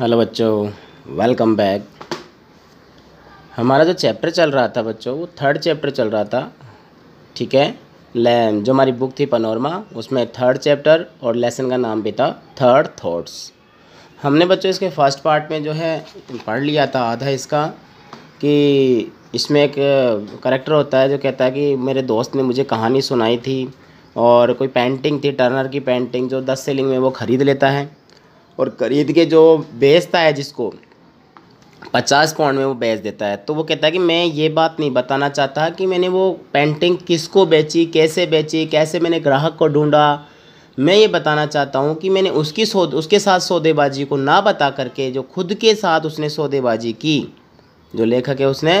hello बच्चों welcome back हमारा जो चैप्टर चल रहा था बच्चों वो थर्ड चैप्टर चल रहा था ठीक है लैम जो हमारी बुक थी पनोरमा उसमें थर्ड चैप्टर और लेसन का नाम भी था थर्ड थॉट्स हमने बच्चों इसके फर्स्ट पार्ट में जो है पढ़ लिया था आधा इसका कि इसमें एक करेक्टर होता है जो कहता है कि मेरे दोस्त ने मुझे कहानी सुनाई थी और कोई पेंटिंग थी टर्नर की पेंटिंग जो दस सेलिंग में वो ख़रीद लेता है और ख़रीद के जो बेचता है जिसको पचास पाउंड में वो बेच देता है तो वो कहता है कि मैं ये बात नहीं बताना चाहता कि मैंने वो पेंटिंग किसको बेची कैसे बेची कैसे मैंने ग्राहक को ढूंढा मैं ये बताना चाहता हूँ कि मैंने उसकी सौद उसके साथ सौदेबाजी को ना बता करके जो खुद के साथ उसने सौदेबाजी की जो लेखक है उसने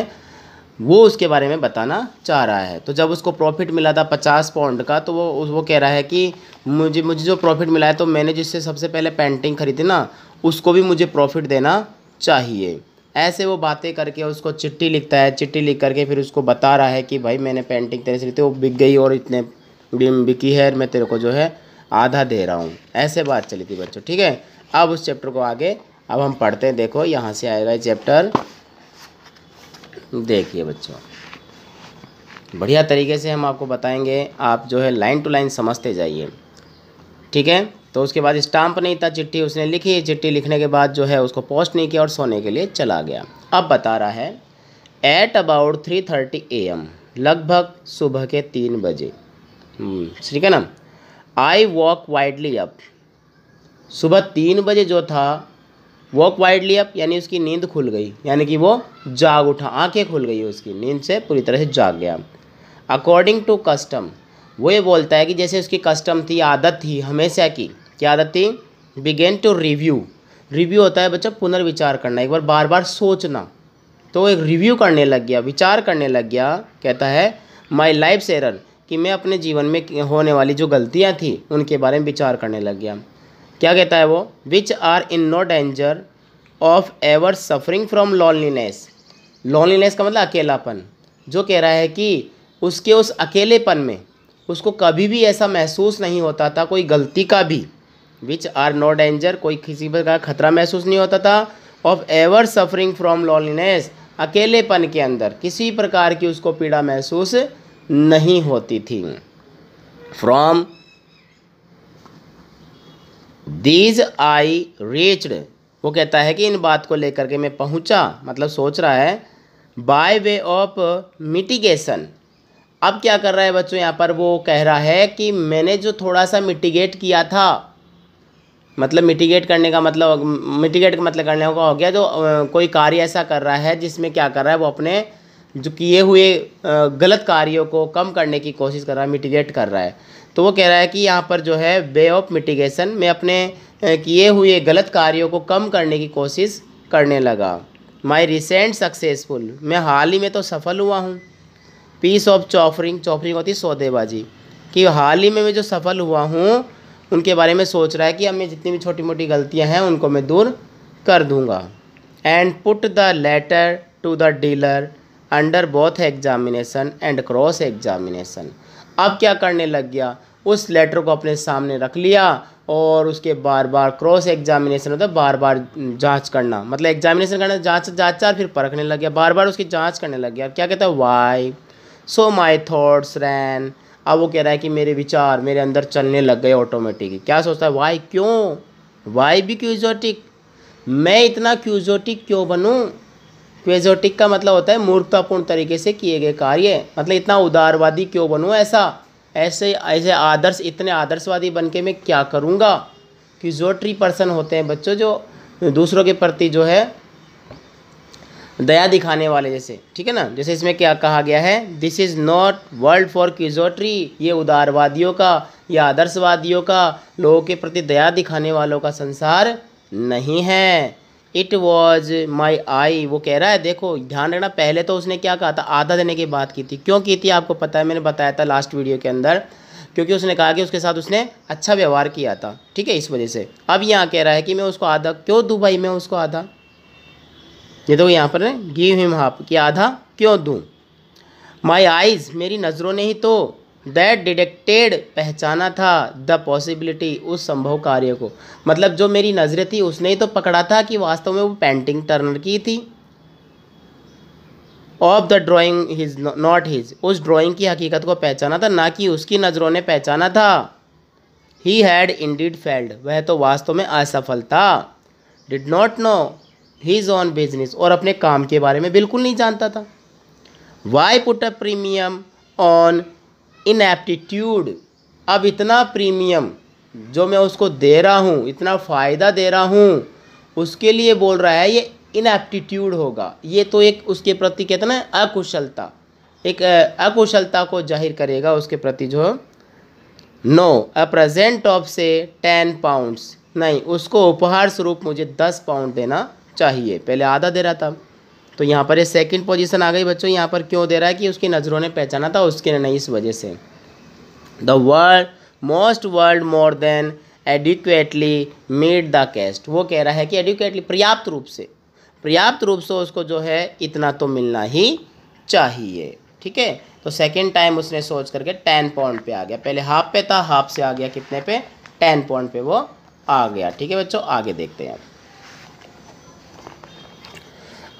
वो उसके बारे में बताना चाह रहा है तो जब उसको प्रॉफिट मिला था पचास पाउंड का तो वो वो कह रहा है कि मुझे मुझे जो प्रॉफिट मिला है तो मैंने जिससे सबसे पहले पेंटिंग खरीदी ना उसको भी मुझे प्रॉफिट देना चाहिए ऐसे वो बातें करके उसको चिट्ठी लिखता है चिट्ठी लिख करके फिर उसको बता रहा है कि भाई मैंने पेंटिंग तेरे से वो बिक गई और इतने बिकी है मैं तेरे को जो है आधा दे रहा हूँ ऐसे बात चली थी बच्चों ठीक है अब उस चैप्टर को आगे अब हम पढ़ते हैं देखो यहाँ से आएगा चैप्टर देखिए बच्चों बढ़िया तरीके से हम आपको बताएंगे आप जो है लाइन टू लाइन समझते जाइए ठीक है तो उसके बाद स्टाम्प नहीं था चिट्ठी उसने लिखी चिट्ठी लिखने के बाद जो है उसको पोस्ट नहीं किया और सोने के लिए चला गया अब बता रहा है at about three thirty A M लगभग सुबह के तीन बजे हम्म, ठीक है ना आई वॉक वाइडली अप सुबह तीन बजे जो था वॉक वाइडली अप यानी उसकी नींद खुल गई यानी कि वो जाग उठा आंखें खुल गई उसकी नींद से पूरी तरह से जाग गया अकॉर्डिंग टू कस्टम वो ये बोलता है कि जैसे उसकी कस्टम थी आदत थी हमेशा की क्या आदत थी बिगेन टू रिव्यू रिव्यू होता है बच्चा पुनर्विचार करना एक बार बार बार सोचना तो एक रिव्यू करने लग गया विचार करने लग गया कहता है माई लाइफ सेरर कि मैं अपने जीवन में होने वाली जो गलतियाँ थी उनके बारे में विचार करने लग गया क्या कहता है वो which are in no danger of ever suffering from loneliness loneliness का मतलब अकेलापन जो कह रहा है कि उसके उस अकेलेपन में उसको कभी भी ऐसा महसूस नहीं होता था कोई गलती का भी विच आर नो डेंजर कोई किसी प्रकार खतरा महसूस नहीं होता था of ever suffering from loneliness अकेलेपन के अंदर किसी प्रकार की उसको पीड़ा महसूस नहीं होती थी फ्रॉम दीज आई रीच्ड वो कहता है कि इन बात को लेकर के मैं पहुंचा मतलब सोच रहा है बाय वे ऑफ मिटिगेशन अब क्या कर रहा है बच्चों यहाँ पर वो कह रहा है कि मैंने जो थोड़ा सा मिटिगेट किया था मतलब मिटिगेट करने का मतलब मिटिगेट का मतलब करने का हो गया जो कोई कार्य ऐसा कर रहा है जिसमें क्या कर रहा है वो अपने जो किए हुए गलत कार्यों को कम करने की कोशिश कर रहा है मिटिगेट कर रहा है तो वो कह रहा है कि यहाँ पर जो है वे ऑफ मिटिगेशन में अपने किए हुए गलत कार्यों को कम करने की कोशिश करने लगा माई रिसेंट सक्सेसफुल मैं हाल ही में तो सफल हुआ हूँ पीस ऑफ चौफरिंग चौफरिंग होती सौदेबाजी कि हाल ही में मैं जो सफल हुआ हूँ उनके बारे में सोच रहा है कि अब मैं जितनी भी छोटी मोटी गलतियाँ हैं उनको मैं दूर कर दूँगा and put the letter to the dealer under both examination and cross examination अब क्या करने लग गया उस लेटर को अपने सामने रख लिया और उसके बार बार क्रॉस एग्जामिनेशन होता है बार बार जांच करना मतलब एग्जामिनेशन करना जांच जांच चार फिर परखने लग गया बार बार उसकी जांच करने लग गया अब क्या कहता है वाई सो माई थाट्स रैन अब वो कह रहा है कि मेरे विचार मेरे अंदर चलने लग गए ऑटोमेटिक क्या सोचता है वाई क्यों वाई भी क्यूजोटिक मैं इतना क्यूजोटिक क्यों बनूँ क्वेजोटिक का मतलब होता है मूर्खतापूर्ण तरीके से किए गए कार्य मतलब इतना उदारवादी क्यों बनूँ ऐसा ऐसे ऐसे आदर्श इतने आदर्शवादी बन के मैं क्या करूँगा क्विजोट्री पर्सन होते हैं बच्चों जो दूसरों के प्रति जो है दया दिखाने वाले जैसे ठीक है ना जैसे इसमें क्या कहा गया है this is not world for quixotry ये उदारवादियों का या आदर्शवादियों का लोगों के प्रति दया दिखाने वालों का संसार नहीं है इट वॉज माई आई वो कह रहा है देखो ध्यान रखना पहले तो उसने क्या कहा था आधा देने की बात की थी क्यों की थी आपको पता है मैंने बताया था लास्ट वीडियो के अंदर क्योंकि उसने कहा कि उसके साथ उसने अच्छा व्यवहार किया था ठीक है इस वजह से अब यहाँ कह रहा है कि मैं उसको आधा क्यों दूँ भाई मैं उसको आधा ये तो यहाँ पर गिव हिम हाफ कि आधा क्यों दूँ माई आइज़ मेरी नज़रों ने ही तो दैट डिडेक्टेड पहचाना था द पॉसिबिलिटी उस संभव कार्य को मतलब जो मेरी नज़रें थी उसने ही तो पकड़ा था कि वास्तव में वो पेंटिंग टर्नर की थी of the drawing his not his उस ड्राइंग की हकीकत को पहचाना था ना कि उसकी नज़रों ने पहचाना था he had in indeed failed वह तो वास्तव में असफल था did not know his own business और अपने काम के बारे में बिल्कुल नहीं जानता था why put a premium on ineptitude अब इतना प्रीमियम जो मैं उसको दे रहा हूँ इतना फ़ायदा दे रहा हूँ उसके लिए बोल रहा है ये इनएप्टीट्यूड होगा ये तो एक उसके प्रति कहते ना अकुशलता एक अकुशलता को जाहिर करेगा उसके प्रति जो no a present of say ten pounds नहीं उसको उपहार स्वरूप मुझे दस पाउंड देना चाहिए पहले आधा दे रहा था तो यहाँ पर ये सेकंड पोजीशन आ गई बच्चों यहाँ पर क्यों दे रहा है कि उसकी नज़रों ने पहचाना था उसके नहीं इस वजह से the world most world more than adequately made the cast वो कह रहा है कि एडिक्वेटली पर्याप्त रूप से पर्याप्त रूप से उसको जो है इतना तो मिलना ही चाहिए ठीक है तो सेकेंड टाइम उसने सोच करके टेन पॉइंट पे आ गया पहले हाफ पे था हाफ से आ गया कितने पे टेन पॉइंट पे वो आ गया ठीक है बच्चों आगे देखते हैं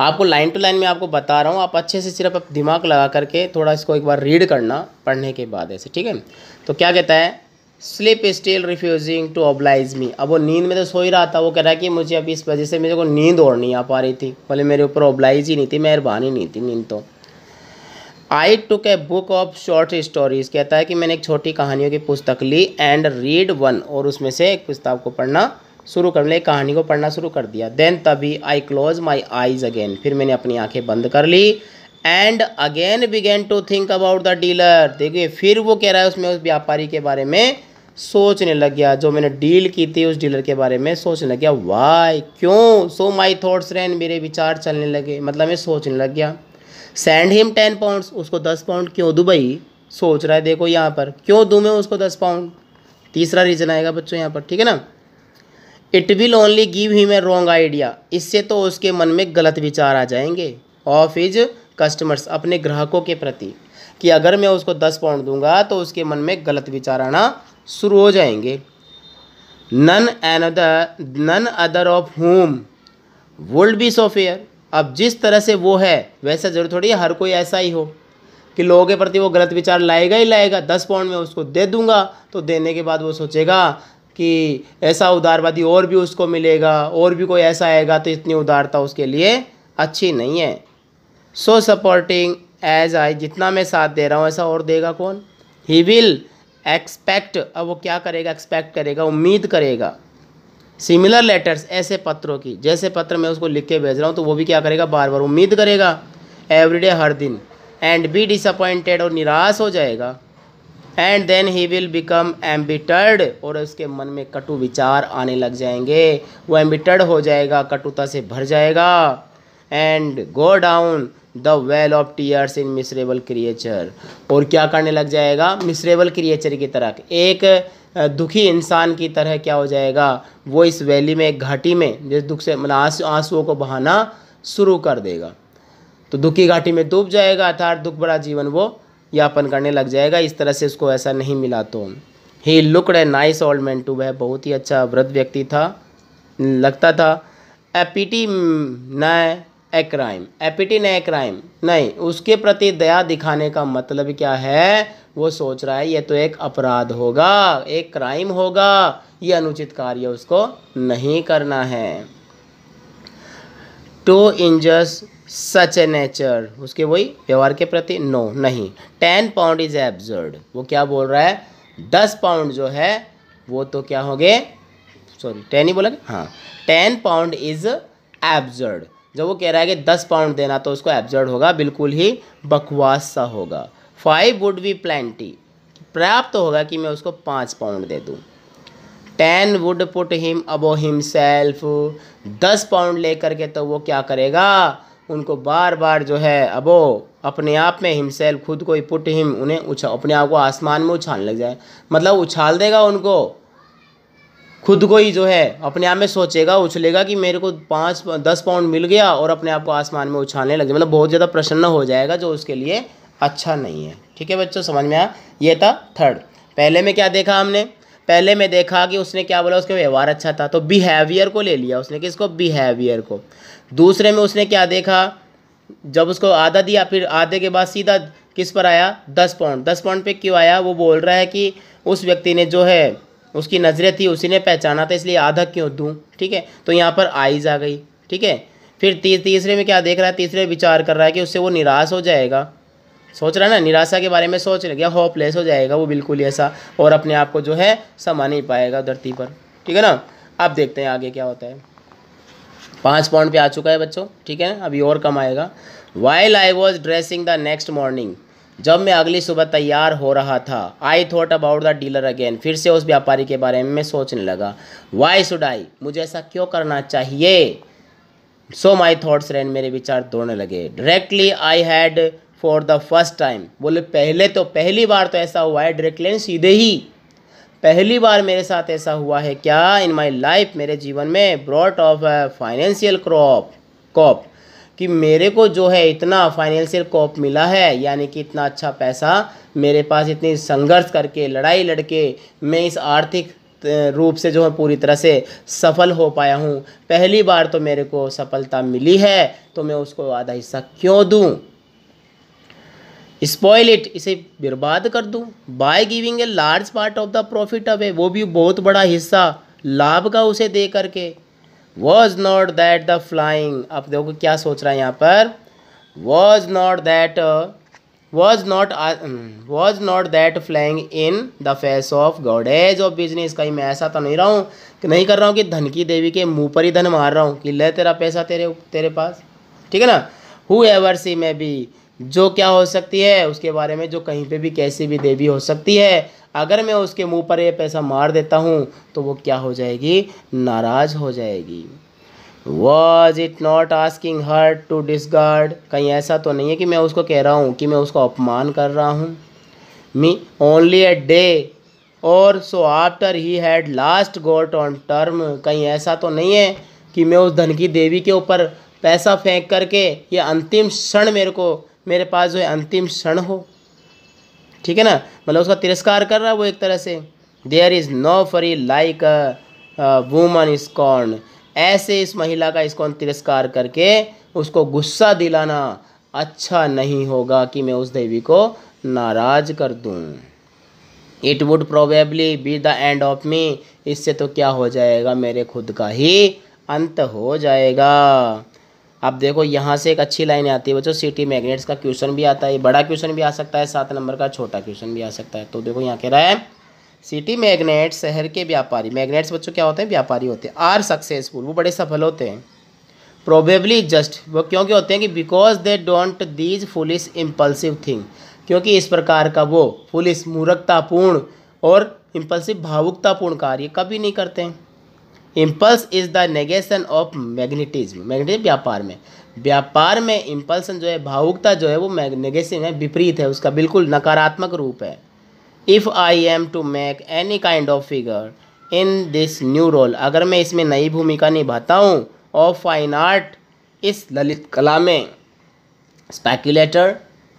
आपको लाइन टू लाइन में आपको बता रहा हूँ आप अच्छे से सिर्फ आप दिमाग लगा करके थोड़ा इसको एक बार रीड करना पढ़ने के बाद ऐसे ठीक है तो क्या कहता है sleep still refusing to oblige me अब वो नींद में तो सो ही रहा था वो कह रहा है कि मुझे अभी इस वजह से मेरे को नींद और नहीं आ पा रही थी बोले मेरे ऊपर ओबलाइज ही नहीं थी मेहरबानी नहीं थी नींद तो I took a book of short stories कहता है कि मैंने एक छोटी कहानियों की पुस्तक ली एंड रीड वन और उसमें से एक पुस्तक को पढ़ना शुरू कर ले कहानी को पढ़ना शुरू कर दिया देन तभी I close my eyes again फिर मैंने अपनी आंखें बंद कर ली and again begin to think about the dealer देखिए फिर वो कह रहा है उसमें उस व्यापारी के बारे में सोचने लग गया जो मैंने डील की थी उस डीलर के बारे में सोचने लग गया वाई क्यों सो माई थाट्स रैन मेरे विचार चलने लगे मतलब मैं सोचने लग गया सेंड हिम टेन पाउंड्स उसको दस पाउंड क्यों दूँ भाई सोच रहा है देखो यहाँ पर क्यों दूँ मैं उसको दस पाउंड तीसरा रीज़न आएगा बच्चों यहाँ पर ठीक है ना it will only give him a wrong idea इससे तो उसके मन में गलत विचार आ जाएंगे ऑफ इज कस्टमर्स अपने ग्राहकों के प्रति कि अगर मैं उसको दस पाउंड दूंगा तो उसके मन में गलत विचार आना शुरू हो जाएंगे none an other none other of whom would be so fair अब जिस तरह से वो है वैसा जरूर थोड़ी हर कोई ऐसा ही हो कि लोगों के प्रति वो गलत विचार लाएगा ही लाएगा दस पाउंड में उसको दे दूंगा तो देने के बाद वो सोचेगा कि ऐसा उदारवादी और भी उसको मिलेगा और भी कोई ऐसा आएगा तो इतनी उदारता उसके लिए अच्छी नहीं है सो सपोर्टिंग एज आई जितना मैं साथ दे रहा हूँ ऐसा और देगा कौन ही विल एक्सपेक्ट अब वो क्या करेगा एक्सपेक्ट करेगा उम्मीद करेगा सिमिलर लेटर्स ऐसे पत्रों की जैसे पत्र मैं उसको लिख के भेज रहा हूँ तो वो भी क्या करेगा बार बार उम्मीद करेगा एवरीडे हर दिन एंड बी डिसअपॉइंटेड और निराश हो जाएगा and then he will become embittered और उसके मन में कटु विचार आने लग जाएंगे वो एम्बिटर्ड हो जाएगा कटुता से भर जाएगा and go down the well of tears in miserable creature और क्या करने लग जाएगा मिसरेबल क्रिएचर की तरह एक दुखी इंसान की तरह क्या हो जाएगा वो इस वैली में घाटी में जिस दुख से मतलब आंसू आंसुओं को बहाना शुरू कर देगा तो दुखी घाटी में डूब जाएगा अर्थात दुख भरा जीवन वो यापन करने लग जाएगा इस तरह से उसको ऐसा नहीं मिला तो he looked a nice old man too वह बहुत ही अच्छा वृद्ध व्यक्ति था लगता था एपिटी न ए क्राइम एपिटी न ए क्राइम नहीं उसके प्रति दया दिखाने का मतलब क्या है वो सोच रहा है ये तो एक अपराध होगा एक क्राइम होगा ये अनुचित कार्य उसको नहीं करना है टू इंजस सच ए नेचर उसके वही व्यवहार के प्रति नो no, नहीं टेन पाउंड इज एब्जर्ड वो क्या बोल रहा है दस पाउंड जो है वो तो क्या हो गए सॉरी टेन ही बोला हाँ टेन पाउंड इज एब्जर्ड जब वो कह रहा है कि दस पाउंड देना तो उसको एब्जर्ड होगा बिल्कुल ही बकवास सा होगा फाइव वुड बी प्लेंटी पर्याप्त तो होगा कि मैं उसको पाँच पाउंड दे दूँ ten would put him above himself दस पाउंड लेकर के तो वो क्या करेगा उनको बार बार जो है अब वो अपने आप में हिमसेल खुद को ही पुट हिम उन्हें उछा अपने आप को आसमान में उछालने लग जाए मतलब उछाल देगा उनको खुद को ही जो है अपने आप में सोचेगा उछलेगा कि मेरे को पाँच दस पाउंड मिल गया और अपने आप को आसमान में उछालने लग जाए मतलब बहुत ज़्यादा प्रसन्न हो जाएगा जो उसके लिए अच्छा नहीं है ठीक है बच्चों समझ में आया ये था थर्ड पहले में क्या देखा हमने पहले मैं देखा कि उसने क्या बोला उसका व्यवहार अच्छा था तो बिहेवियर को ले लिया उसने किसको बिहेवियर को दूसरे में उसने क्या देखा जब उसको आधा दिया फिर आधे के बाद सीधा किस पर आया दस पॉइंट दस पॉइंट पे क्यों आया वो बोल रहा है कि उस व्यक्ति ने जो है उसकी नज़रें थी उसी ने पहचाना था इसलिए आधा क्यों दूँ ठीक है तो यहाँ पर आइज आ गई ठीक है फिर ती, तीसरे में क्या देख रहा है तीसरे विचार कर रहा है कि उससे वो निराश हो जाएगा सोच रहा है ना निराशा के बारे में सोच रहे क्या होपलेस हो जाएगा वो बिल्कुल ही ऐसा और अपने आप को जो है समा नहीं पाएगा धरती पर ठीक है ना अब देखते हैं आगे क्या होता है पाँच पॉइंट पे आ चुका है बच्चों ठीक है अभी और कम आएगा while I was dressing the next morning जब मैं अगली सुबह तैयार हो रहा था I thought about the dealer again फिर से उस व्यापारी के बारे में मैं सोचने लगा वाई शुड आई मुझे ऐसा क्यों करना चाहिए सो माई थाट्स रैन मेरे विचार दौड़ने लगे directly I had for the first time बोले पहले तो पहली बार तो ऐसा हुआ है डायरेक्ट लेन सीधे ही पहली बार मेरे साथ ऐसा हुआ है क्या इन माई लाइफ मेरे जीवन में brought of financial crop cop कि मेरे को जो है इतना फाइनेंशियल कॉप मिला है यानी कि इतना अच्छा पैसा मेरे पास इतनी संघर्ष करके लड़ाई लड़के मैं इस आर्थिक रूप से जो है पूरी तरह से सफल हो पाया हूँ पहली बार तो मेरे को सफलता मिली है तो मैं उसको आधा हिस्सा क्यों दूँ स्पॉयल इट इसे बर्बाद कर दूँ by giving a large part of the profit अब वो भी बहुत बड़ा हिस्सा लाभ का उसे दे करके was not that the flying आप देखो क्या सोच रहा है यहाँ पर was not that was not was not that flying in the face of goddess of business कहीं मैं ऐसा तो नहीं रहा हूँ नहीं कर रहा हूँ कि धन की देवी के मुंह पर ही धन मार रहा हूँ कि ले तेरा पैसा तेरे तेरे पास ठीक है ना who ever see may be जो क्या हो सकती है उसके बारे में जो कहीं पे भी कैसी भी देवी हो सकती है अगर मैं उसके मुंह पर ये पैसा मार देता हूँ तो वो क्या हो जाएगी नाराज़ हो जाएगी was it not asking her to discard कहीं ऐसा तो नहीं है कि मैं उसको कह रहा हूँ कि मैं उसको अपमान कर रहा हूँ मी ओनली अ डे और so after he had last got on term कहीं ऐसा तो नहीं है कि मैं उस धन की देवी के ऊपर पैसा फेंक करके ये अंतिम क्षण मेरे को मेरे पास जो है अंतिम क्षण हो ठीक है ना मतलब उसका तिरस्कार कर रहा है वो एक तरह से there is no fury like woman scorned ऐसे इस महिला का स्कॉन तिरस्कार करके उसको गुस्सा दिलाना अच्छा नहीं होगा कि मैं उस देवी को नाराज कर दूँ it would probably be the end of me इससे तो क्या हो जाएगा मेरे खुद का ही अंत हो जाएगा आप देखो यहाँ से एक अच्छी लाइन आती है बच्चों सिटी मैग्नेट्स का क्वेश्चन भी आता है बड़ा क्वेश्चन भी आ सकता है सात नंबर का छोटा क्वेश्चन भी आ सकता है तो देखो यहाँ कह रहा है सिटी मैग्नेट शहर के व्यापारी मैग्नेट्स बच्चों क्या होते हैं व्यापारी होते हैं आर सक्सेसफुल वो बड़े सफल होते हैं प्रोबेबली जस्ट वो क्योंकि होते हैं कि because they don't these foolish impulsive thing क्योंकि इस प्रकार का वो फुलिस मूर्खतापूर्ण और इम्पल्सिव भावुकतापूर्ण कार्य कभी नहीं करते हैं impulse is the negation of magnetism magnetism व्यापार में व्यापार में इम्पल्सन जो है भावुकता जो है वो नेगेटिव है विपरीत है उसका बिल्कुल नकारात्मक रूप है if I am to make any kind of figure in this new role अगर मैं इसमें नई भूमिका निभाता हूँ ऑफ फाइन आर्ट इस ललित कला में स्पेक्यूलेटर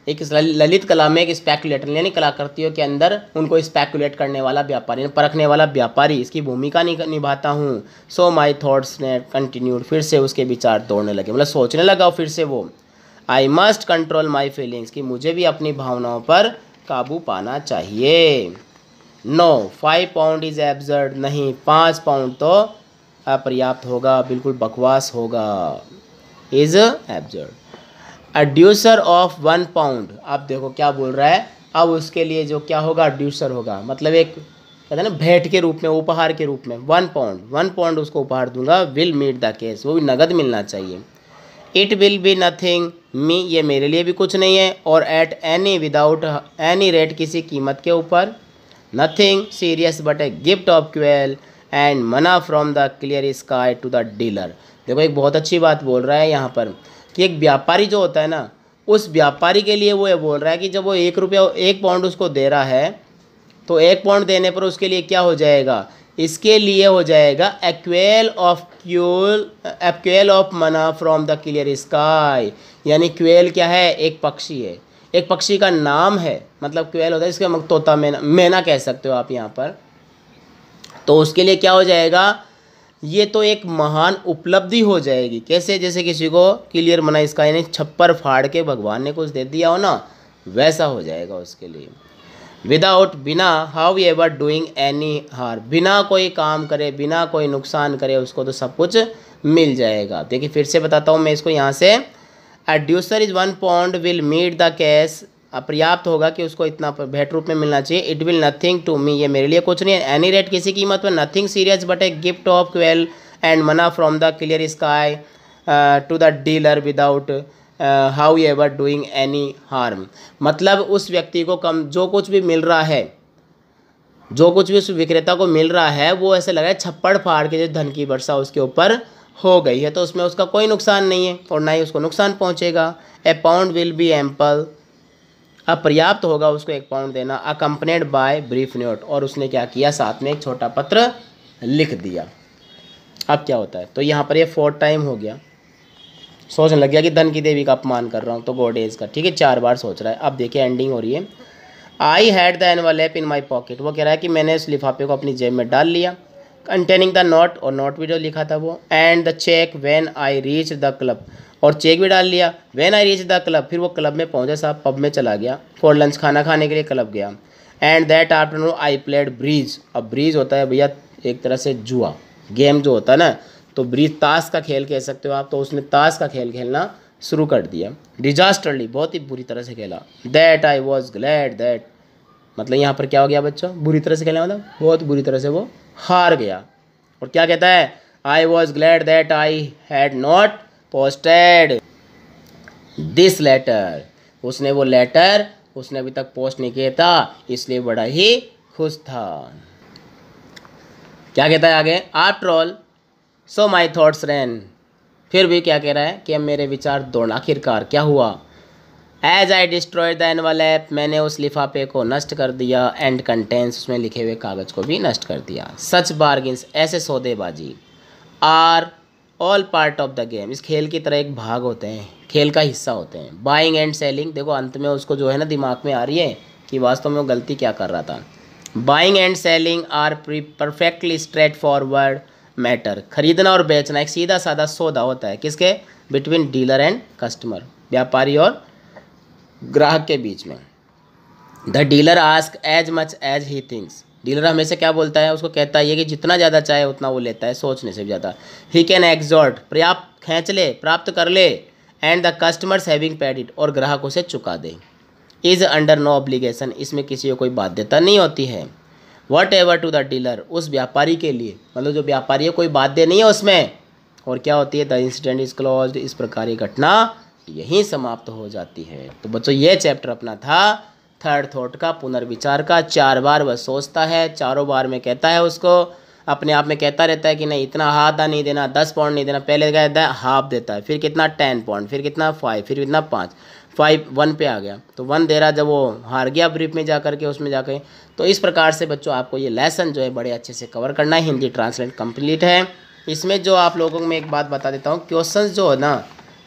एक ललित कला में एक स्पैकुलेटर यानी कलाकृतियों के अंदर उनको स्पैकुलेट करने वाला व्यापारी परखने वाला व्यापारी इसकी भूमिका निभाता हूँ सो माई थाट्स ने कंटिन्यूड फिर से उसके विचार तोड़ने लगे मतलब सोचने लगा फिर से वो I must control my feelings कि मुझे भी अपनी भावनाओं पर काबू पाना चाहिए no five pound is absurd नहीं पाँच पाउंड तो अपर्याप्त होगा बिल्कुल बकवास होगा is absurd douceur of one pound आप देखो क्या बोल रहा है अब उसके लिए जो क्या होगा ड्यूसर होगा मतलब एक कहते हैं ना भेंट के रूप में उपहार के रूप में वन पाउंड वन पाउंड उसको उपहार दूंगा विल मीट द केस वो भी नगद मिलना चाहिए it will be nothing me ये मेरे लिए भी कुछ नहीं है और at any without any rate किसी कीमत के ऊपर nothing serious but a gift of quail and manna from the clear sky to the dealer देखो एक बहुत अच्छी बात बोल रहा है यहाँ पर कि एक व्यापारी जो होता है ना उस व्यापारी के लिए वो ये बोल रहा है कि जब वो एक रुपया एक पाउंड उसको दे रहा है तो एक पाउंड देने पर उसके लिए क्या हो जाएगा इसके लिए हो जाएगा a quail of quail a quail of manna from the clear sky यानी क्वेल क्या है एक पक्षी है एक पक्षी का नाम है मतलब क्वेल होता है इसके तोता मैना मैना कह सकते हो आप यहाँ पर तो उसके लिए क्या हो जाएगा ये तो एक महान उपलब्धि हो जाएगी कैसे जैसे किसी को क्लियर मना इसका यानी छप्पर फाड़ के भगवान ने कुछ दे दिया हो ना वैसा हो जाएगा उसके लिए विदाउट बिना हाउ एवर डूइंग एनी हार बिना कोई काम करे बिना कोई नुकसान करे उसको तो सब कुछ मिल जाएगा देखिए फिर से बताता हूँ मैं इसको यहाँ से a douceur is one pound will meet the cash पर्याप्त होगा कि उसको इतना भेंट रूप में मिलना चाहिए it will nothing to me ये मेरे लिए कुछ नहीं है एनी रेट किसी कीमत पर nothing serious but a gift of quail and manna from the clear sky to the dealer without however doing any harm मतलब उस व्यक्ति को कम जो कुछ भी मिल रहा है जो कुछ भी उस विक्रेता को मिल रहा है वो ऐसे लग रहा है छप्पड़ फाड़ के जो धन की वर्षा उसके ऊपर हो गई है तो उसमें उसका कोई नुकसान नहीं है और ना ही उसको नुकसान पहुँचेगा a pound will be ample अपर्याप्त होगा उसको एक पाउंड देना अकम्पनेड बाय ब्रीफ नोट और उसने क्या किया साथ में एक छोटा पत्र लिख दिया अब क्या होता है तो यहाँ पर ये फोर्थ टाइम हो गया सोचने लग गया कि धन की देवी का अपमान कर रहा हूँ तो गोडेज का ठीक है चार बार सोच रहा है अब देखिए एंडिंग हो रही है आई हैड द एप इन माई पॉकेट वो कह रहा है कि मैंने उस लिफाफे को अपनी जेब में डाल लिया कंटेनिंग द नोट और नोट भी जो लिखा था वो and the cheque when I reach the club और चेक भी डाल लिया when I reach the club फिर वो क्लब में पहुंचा साहब पब में चला गया फॉर लंच खाना खाने के लिए क्लब गया and that afternoon I played bridge अब ब्रिज होता है भैया एक तरह से जुआ गेम जो होता है ना तो ब्रिज ताश का खेल कह सकते हो आप तो उसने ताश का खेल खेलना शुरू कर दिया डिजास्टरली बहुत ही बुरी तरह से खेला that I was glad that मतलब यहाँ पर क्या हो गया बच्चों बुरी तरह से खेला मतलब बहुत बुरी तरह से वो हार गया और क्या कहता है I was glad that I had not posted this letter उसने वो लेटर उसने अभी तक पोस्ट नहीं किया था इसलिए बड़ा ही खुश था क्या कहता है आगे after all so my thoughts ran फिर भी क्या कह रहा है कि मेरे विचार दौड़ आखिरकार क्या हुआ as I destroy the envelope मैंने उस लिफाफे को नष्ट कर दिया एंड कंटेंट्स उसमें लिखे हुए कागज़ को भी नष्ट कर दिया सच बार्गिन ऐसे सौदेबाजी are all part of the game इस खेल की तरह एक भाग होते हैं खेल का हिस्सा होते हैं बाइंग एंड सेलिंग देखो अंत में उसको जो है ना दिमाग में आ रही है कि वास्तव में वो गलती क्या कर रहा था buying and selling are perfectly straightforward matter खरीदना और बेचना एक सीधा साधा सौदा होता है किसके बिटवीन डीलर एंड कस्टमर व्यापारी और ग्राहक के बीच में the dealer ask as much as he thinks dealer हमेशा क्या बोलता है उसको कहता है कि जितना ज़्यादा चाहे उतना वो लेता है सोचने से भी ज़्यादा ही कैन एग्जॉर्ट पर्याप्त खींच ले प्राप्त कर ले and the customer's having paid it और ग्राहक उसे चुका दे इज़ अंडर नो ऑब्लीगेशन इसमें किसी को कोई बाध्यता नहीं होती है whatever to the dealer उस व्यापारी के लिए मतलब जो व्यापारी है कोई बाध्य नहीं है उसमें और क्या होती है द इंसिडेंट इज क्लोज इस प्रकार की घटना यहीं समाप्त हो जाती है तो बच्चों ये चैप्टर अपना था थर्ड थॉट का पुनर्विचार का चार बार वह सोचता है चारों बार में कहता है उसको अपने आप में कहता रहता है कि नहीं इतना हाथा नहीं देना दस पॉइंट नहीं देना पहले कहता है हाफ देता है फिर कितना टेन पॉइंट फिर कितना फाइव फिर कितना पाँच फाइव वन पे आ गया तो वन दे रहा जब वो हार गया ब्रीफ में जा करके उसमें जा कर तो इस प्रकार से बच्चों आपको ये लेसन जो है बड़े अच्छे से कवर करना है हिंदी ट्रांसलेट कम्प्लीट है इसमें जो आप लोगों को मैं एक बात बता देता हूँ क्वेश्चन जो है ना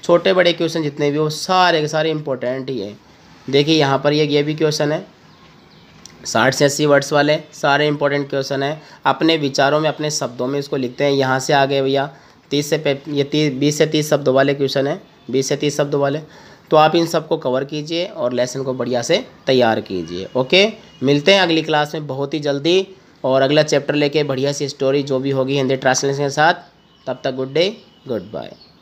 छोटे बड़े क्वेश्चन जितने भी हो सारे के सारे इंपॉर्टेंट ही है देखिए यहाँ पर ये ये भी क्वेश्चन है साठ से अस्सी वर्ड्स वाले सारे इंपॉर्टेंट क्वेश्चन हैं अपने विचारों में अपने शब्दों में इसको लिखते हैं यहाँ से आगे भैया तीस से ये तीस बीस से तीस शब्दों वाले क्वेश्चन हैं बीस से तीस शब्दों वाले तो आप इन सबको कवर कीजिए और लेसन को बढ़िया से तैयार कीजिए ओके मिलते हैं अगली क्लास में बहुत ही जल्दी और अगला चैप्टर लेके बढ़िया सी स्टोरी जो भी होगी हिंदी ट्रांसलेशन के साथ तब तक गुड डे गुड बाय